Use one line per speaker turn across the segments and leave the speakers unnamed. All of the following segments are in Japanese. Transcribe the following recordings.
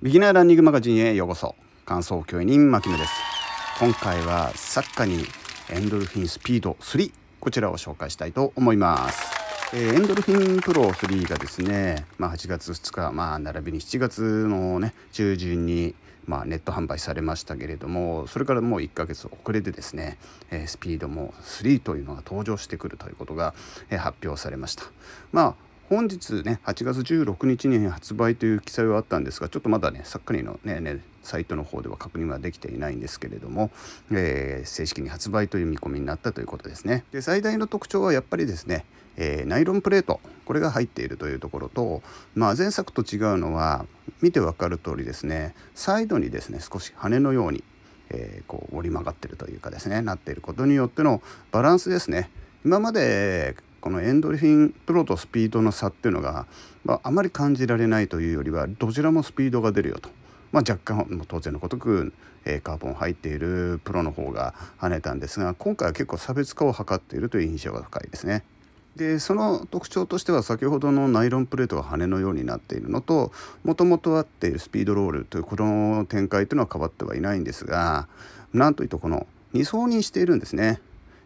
ビギナーランニングマガジンへようこそ感想教員牧野です今回はサッカーにエンドルフィンスピード3こちらを紹介したいと思います、えー、エンドルフィンプロ3がですね、まあ、8月2日、まあ、並びに7月の、ね、中旬に、まあ、ネット販売されましたけれどもそれからもう1ヶ月遅れてですね、えー、スピードも3というのが登場してくるということが、えー、発表されましたまあ本日ね8月16日に発売という記載はあったんですがちょっとまだねさっくりのね、ね、サイトの方では確認はできていないんですけれども、えー、正式に発売という見込みになったということですねで最大の特徴はやっぱりですね、えー、ナイロンプレートこれが入っているというところと、まあ、前作と違うのは見てわかる通りですねサイドにですね少し羽のように、えー、こう折り曲がってるというかですねなっていることによってのバランスですね今までこのエンドルフィンプロとスピードの差っていうのが、まあ、あまり感じられないというよりはどちらもスピードが出るよと。まあ、若干当然のごとく、えー、カーボン入っているプロの方が跳ねたんですが今回は結構差別化を図っているという印象が深いですね。でその特徴としては先ほどのナイロンプレートが羽のようになっているのともともとあっているスピードロールというこの展開というのは変わってはいないんですがなんといってこの2層にしているんですね。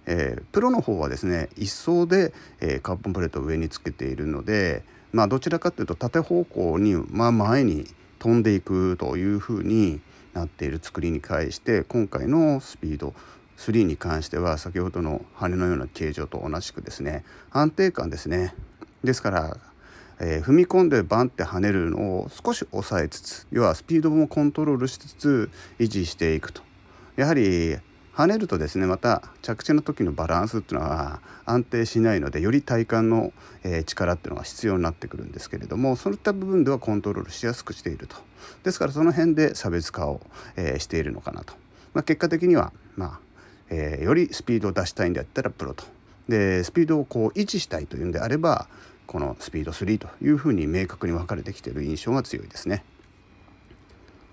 えー、プロの方はですね一層で、えー、カーボンプレートを上につけているので、まあ、どちらかというと縦方向に、まあ、前に飛んでいくというふうになっている作りに対して今回のスピード3に関しては先ほどの羽のような形状と同じくですね安定感ですねですから、えー、踏み込んでバンって跳ねるのを少し抑えつつ要はスピードもコントロールしつつ維持していくとやはり跳ねるとですねまた着地の時のバランスっていうのは安定しないのでより体幹の、え力っていうのが必要になってくるんですけれどもそういった部分ではコントロールしやすくしているとですからその辺で差別化を、えしているのかなと、まあ、結果的には、まあえー、よりスピードを出したいんだったらプロとでスピードをこう維持したいというんであればこのスピード3というふうに明確に分かれてきている印象が強いですね。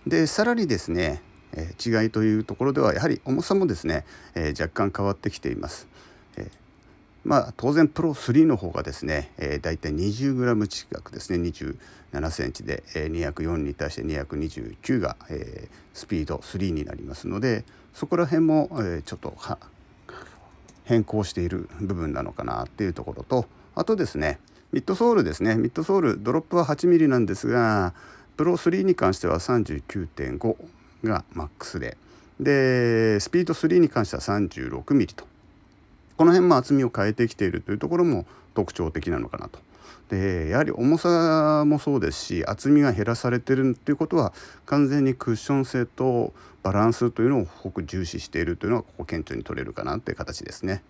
でさらにですねえー、違いというところではやはり重さもですね、えー、若干変わってきています。えまあ、当然プロ3の方がですね、えー、大体 20g 近くですね 27cm で、えー、204に対して229が、えー、スピード3になりますのでそこら辺も、えー、ちょっと変更している部分なのかなっていうところとあとですねミッドソールですねミッドソールドロップは 8mm なんですがプロ3に関しては39.5がマックスででスピード3に関しては 36mm とこの辺も厚みを変えてきているというところも特徴的なのかなと。でやはり重さもそうですし厚みが減らされてるということは完全にクッション性とバランスというのをすく重視しているというのはここ顕著に取れるかなという形ですね。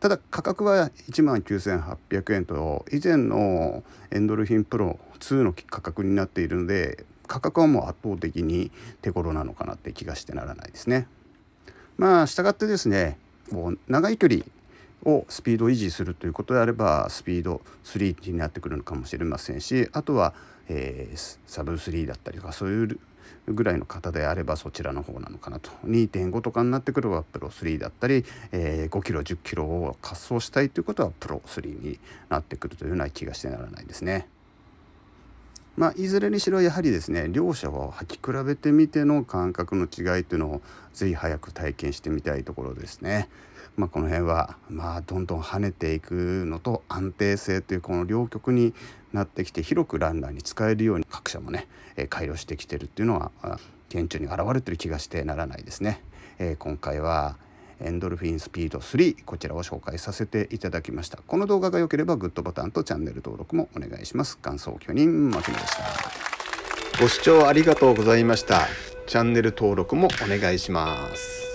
ただ価格は1万9800円と以前のエンドルフィンプロ2の価格になっているので価格はもう圧倒的に手頃なのかなって気がしてならないですね。まあ従ってですねこう長い距離をスピードを維持するということであればスピード3になってくるのかもしれませんしあとは、えー、サブ3だったりとかそういうぐらいの方であればそちらの方なのかなと2.5とかになってくればプロ3だったり、えー、5キロ1 0キロを滑走したいということはプロ3になってくるというような気がしてならないですね。まあ、いずれにしろやはりですね両者を履き比べてみての感覚の違いというのをぜひ早く体験してみたいところですね。まあ、この辺は、まあ、どんどん跳ねていくのと安定性というこの両極になってきて広くランナーに使えるように各社もね、え改良してきてるっていうのは顕著に表れてる気がしてならないですね。えー、今回はエンドルフィンスピード3こちらを紹介させていただきましたこの動画が良ければグッドボタンとチャンネル登録もお願いします感想巨人牧野でしたご視聴ありがとうございましたチャンネル登録もお願いします